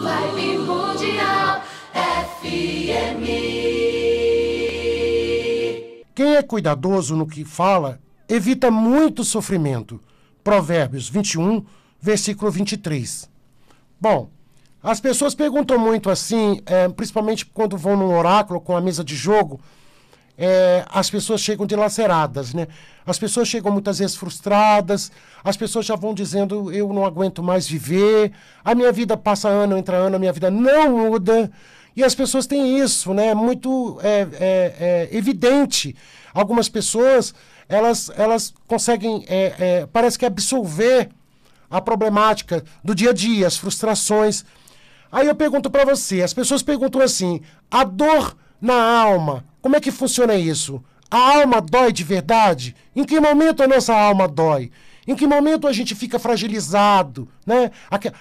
Live Mundial FM. Quem é cuidadoso no que fala evita muito sofrimento. Provérbios 21, versículo 23. Bom, as pessoas perguntam muito assim, é, principalmente quando vão num oráculo com a mesa de jogo, é, as pessoas chegam dilaceradas, né? As pessoas chegam muitas vezes frustradas, as pessoas já vão dizendo: eu não aguento mais viver, a minha vida passa ano, entra ano, a minha vida não muda. E as pessoas têm isso, né? Muito é, é, é evidente. Algumas pessoas elas, elas conseguem, é, é, parece que absolver a problemática do dia a dia, as frustrações. Aí eu pergunto para você: as pessoas perguntam assim, a dor na alma como é que funciona isso? A alma dói de verdade? Em que momento a nossa alma dói? Em que momento a gente fica fragilizado, né?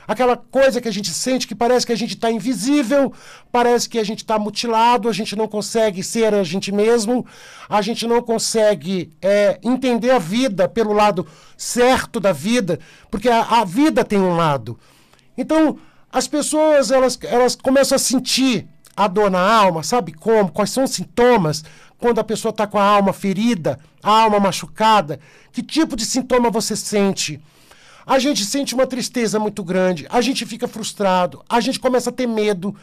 Aquela coisa que a gente sente que parece que a gente está invisível, parece que a gente está mutilado, a gente não consegue ser a gente mesmo, a gente não consegue é, entender a vida pelo lado certo da vida, porque a, a vida tem um lado. Então as pessoas elas, elas começam a sentir a dor na alma, sabe como? Quais são os sintomas? Quando a pessoa está com a alma ferida, a alma machucada, que tipo de sintoma você sente? A gente sente uma tristeza muito grande, a gente fica frustrado, a gente começa a ter medo,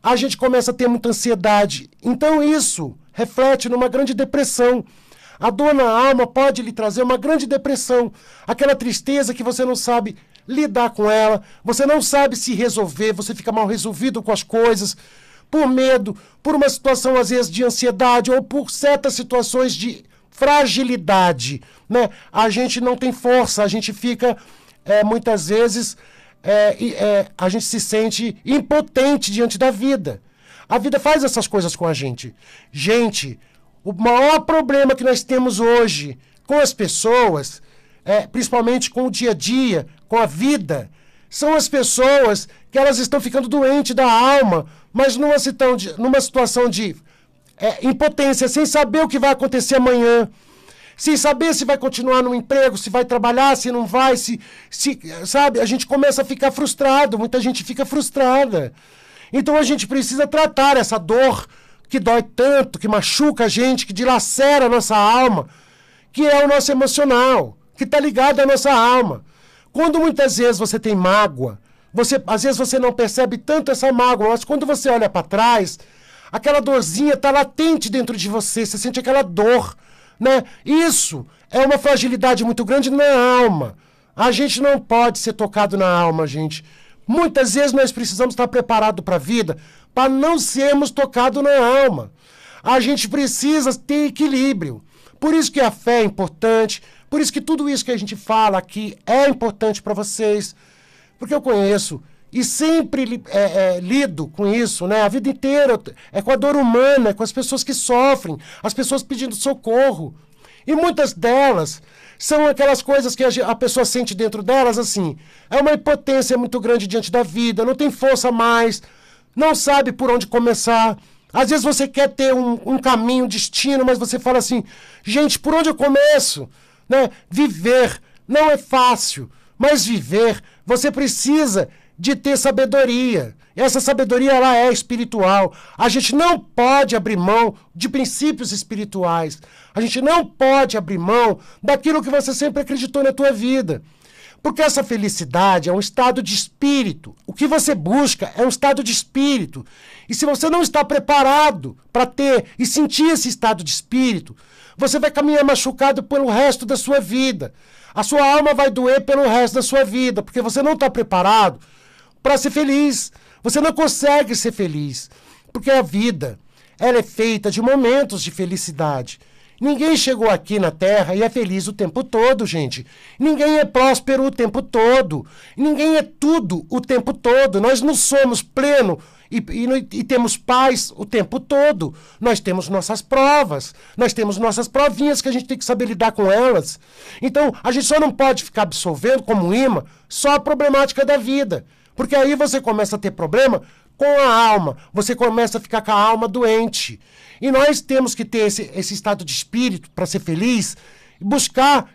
a gente começa a ter muita ansiedade. Então isso reflete numa grande depressão. A dor na alma pode lhe trazer uma grande depressão, aquela tristeza que você não sabe lidar com ela, você não sabe se resolver, você fica mal resolvido com as coisas, por medo, por uma situação às vezes de ansiedade ou por certas situações de fragilidade, né? A gente não tem força, a gente fica é, muitas vezes é, é, a gente se sente impotente diante da vida. A vida faz essas coisas com a gente. Gente, o maior problema que nós temos hoje com as pessoas, é, principalmente com o dia a dia, com a vida, são as pessoas que elas estão ficando doentes da alma, mas numa, de, numa situação de é, impotência, sem saber o que vai acontecer amanhã, sem saber se vai continuar no emprego, se vai trabalhar, se não vai, se, se sabe, a gente começa a ficar frustrado, muita gente fica frustrada. Então a gente precisa tratar essa dor que dói tanto, que machuca a gente, que dilacera a nossa alma, que é o nosso emocional, que está ligado à nossa alma. Quando muitas vezes você tem mágoa, você às vezes você não percebe tanto essa mágoa, mas quando você olha para trás, aquela dorzinha está latente dentro de você, você sente aquela dor, né? Isso é uma fragilidade muito grande na alma. A gente não pode ser tocado na alma, gente. Muitas vezes nós precisamos estar preparados para a vida para não sermos tocados na alma. A gente precisa ter equilíbrio. Por isso que a fé é importante, por isso que tudo isso que a gente fala aqui é importante para vocês, porque eu conheço e sempre é, é, lido com isso, né? A vida inteira é com a dor humana, é com as pessoas que sofrem, as pessoas pedindo socorro. E muitas delas são aquelas coisas que a, pessoa sente dentro delas, assim, é uma impotência muito grande diante da vida, não tem força mais, não sabe por onde começar. Às vezes você quer ter um, um caminho, um destino, mas você fala assim, gente, por onde eu começo? Né? Viver não é fácil, mas viver você precisa de ter sabedoria. Essa sabedoria ela é espiritual. A gente não pode abrir mão de princípios espirituais. A gente não pode abrir mão daquilo que você sempre acreditou na tua vida. Porque essa felicidade é um estado de espírito. O que você busca é um estado de espírito. E se você não está preparado para ter e sentir esse estado de espírito, você vai caminhar machucado pelo resto da sua vida. A sua alma vai doer pelo resto da sua vida, porque você não está preparado para ser feliz. Você não consegue ser feliz, porque a vida ela é feita de momentos de felicidade. Ninguém chegou aqui na Terra e é feliz o tempo todo, gente. Ninguém é próspero o tempo todo. Ninguém é tudo o tempo todo. Nós não somos pleno e, e, e, temos paz o tempo todo. Nós temos nossas provas. Nós temos nossas provinhas que a gente tem que saber lidar com elas. Então, a gente só não pode ficar absorvendo como imã só a problemática da vida. Porque aí você começa a ter problema com a alma. Você começa a ficar com a alma doente. E nós temos que ter esse, esse estado de espírito para ser feliz e buscar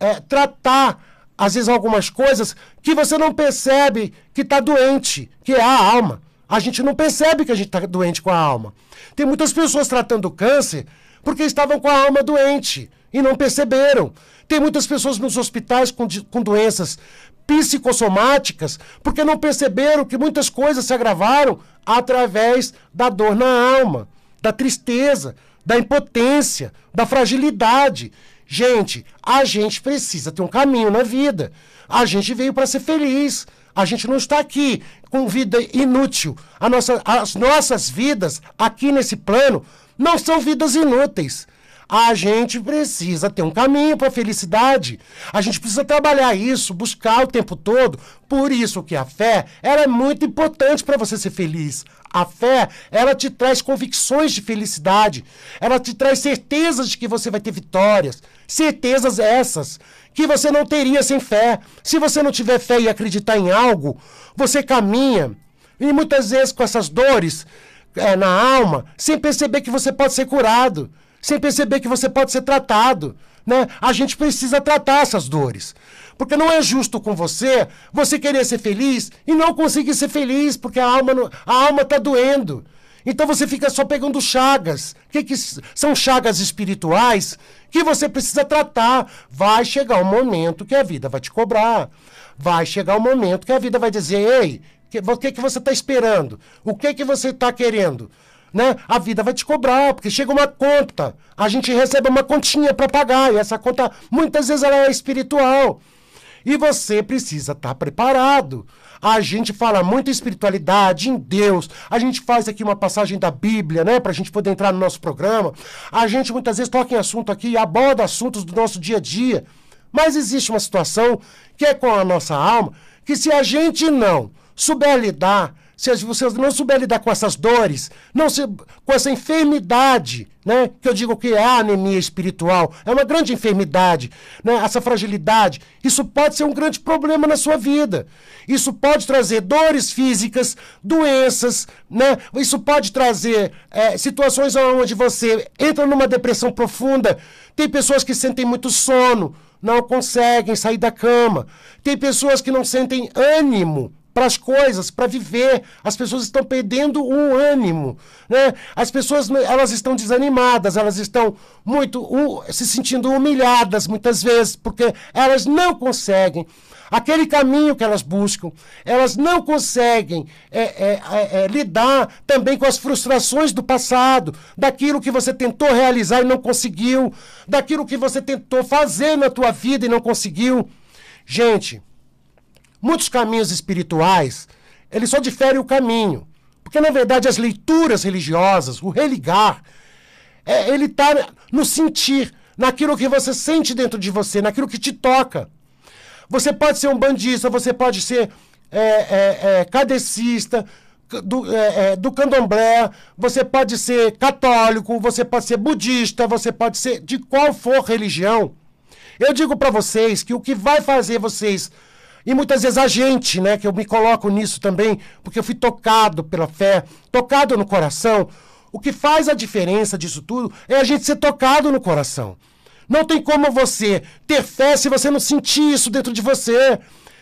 é, tratar, às vezes, algumas coisas que você não percebe que está doente, que é a alma. A gente não percebe que a gente está doente com a alma. Tem muitas pessoas tratando câncer porque estavam com a alma doente e não perceberam. Tem muitas pessoas nos hospitais com, com doenças psicossomáticas porque não perceberam que muitas coisas se agravaram através da dor na alma, da tristeza, da impotência, da fragilidade. Gente, a gente precisa ter um caminho na vida. A gente veio para ser feliz. A gente não está aqui com vida inútil. Nossa, as nossas vidas aqui nesse plano não são vidas inúteis. A gente precisa ter um caminho para a felicidade. A gente precisa trabalhar isso, buscar o tempo todo. Por isso que a fé ela é muito importante para você ser feliz. A fé, ela te traz convicções de felicidade, ela te traz certezas de que você vai ter vitórias, certezas essas que você não teria sem fé. Se você não tiver fé e acreditar em algo, você caminha e muitas vezes com essas dores é, na alma, sem perceber que você pode ser curado sem perceber que você pode ser tratado. Né? A gente precisa tratar essas dores. Porque não é justo com você você querer ser feliz e não conseguir ser feliz, porque a alma a alma está doendo. Então você fica só pegando chagas. Que, que são chagas espirituais que você precisa tratar. Vai chegar o um momento que a vida vai te cobrar. Vai chegar o um momento que a vida vai dizer: "Ei, o que, que, que você está esperando? O que que você está querendo?" né? A vida vai te cobrar, porque chega uma conta. A gente recebe uma continha para pagar, e essa conta muitas vezes ela é espiritual. E você precisa estar tá preparado. A gente fala muito em espiritualidade, em Deus. A gente faz aqui uma passagem da Bíblia, né? Pra gente poder entrar no nosso programa. A gente muitas vezes toca em assunto aqui e aborda assuntos do nosso dia a dia. Mas existe uma situação que é com a nossa alma, que se a gente não souber lidar, se vocês não souberem lidar com essas dores, não se, com essa enfermidade, né? Que eu digo que é a anemia espiritual, é uma grande enfermidade, né? Essa fragilidade, isso pode ser um grande problema na sua vida. Isso pode trazer dores físicas, doenças, né? Isso pode trazer é, situações onde você entra numa depressão profunda. Tem pessoas que sentem muito sono, não conseguem sair da cama. Tem pessoas que não sentem ânimo, para as coisas, para viver. As pessoas estão perdendo o ânimo, né? As pessoas elas estão desanimadas, elas estão muito se sentindo humilhadas muitas vezes porque elas não conseguem aquele caminho que elas buscam. Elas não conseguem é, é, é, é, lidar também com as frustrações do passado, daquilo que você tentou realizar e não conseguiu, daquilo que você tentou fazer na tua vida e não conseguiu. Gente, Muitos caminhos espirituais, eles só diferem o caminho. Porque, na verdade, as leituras religiosas, o religar, é, ele está no sentir, naquilo que você sente dentro de você, naquilo que te toca. Você pode ser um bandista, você pode ser é, é, é cadecista, do, é, é, do candomblé, você pode ser católico, você pode ser budista, você pode ser de qual for religião. Eu digo para vocês que o que vai fazer vocês e muitas vezes a gente, né, que eu me coloco nisso também, porque eu fui tocado pela fé, tocado no coração. O que faz a diferença disso tudo é a gente ser tocado no coração. Não tem como você ter fé se você não sentir isso dentro de você.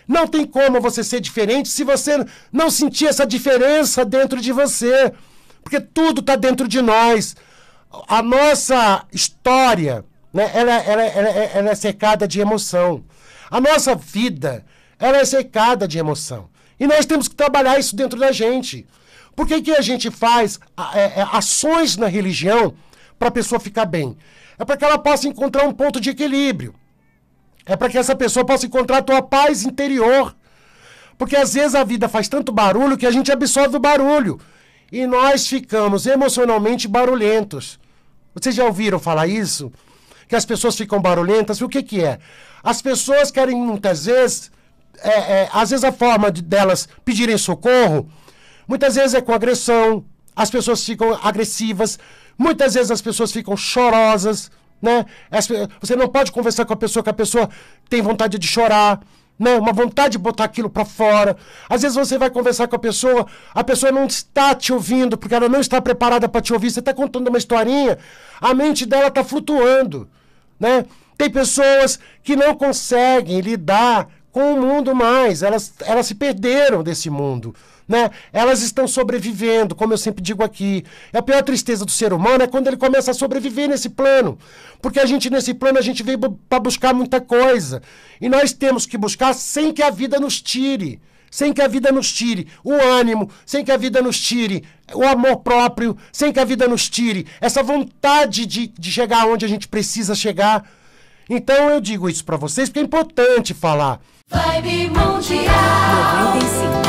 Não tem como você ser diferente se você não sentir essa diferença dentro de você. Porque tudo está dentro de nós. A nossa história, né, ela, ela, ela, ela é cercada de emoção. A nossa vida, ela é secada de emoção. E nós temos que trabalhar isso dentro da gente. Por que, que a gente faz é, é, ações na religião para a pessoa ficar bem? É para que ela possa encontrar um ponto de equilíbrio. É para que essa pessoa possa encontrar a tua paz interior. Porque às vezes a vida faz tanto barulho que a gente absorve o barulho. E nós ficamos emocionalmente barulhentos. Vocês já ouviram falar isso? Que as pessoas ficam barulhentas? O que, que é? As pessoas querem muitas vezes é, é, às vezes a forma de, delas pedirem socorro, muitas vezes é com agressão, as pessoas ficam agressivas, muitas vezes as pessoas ficam chorosas, né? você não pode conversar com a pessoa que a pessoa tem vontade de chorar, né? Uma vontade de botar aquilo para fora. Às vezes você vai conversar com a pessoa, a pessoa não está te ouvindo porque ela não está preparada para te ouvir. Você está contando uma historinha, a mente dela está flutuando, né? Tem pessoas que não conseguem lidar com o mundo mais. Elas, elas se perderam desse mundo. Né? Elas estão sobrevivendo, como eu sempre digo aqui. É a pior tristeza do ser humano é quando ele começa a sobreviver nesse plano. Porque a gente, nesse plano, a gente veio para buscar muita coisa. E nós temos que buscar sem que a vida nos tire. Sem que a vida nos tire o ânimo, sem que a vida nos tire o amor próprio, sem que a vida nos tire essa vontade de, de chegar onde a gente precisa chegar então eu digo isso para vocês porque é importante falar. Vibe Mundial 95.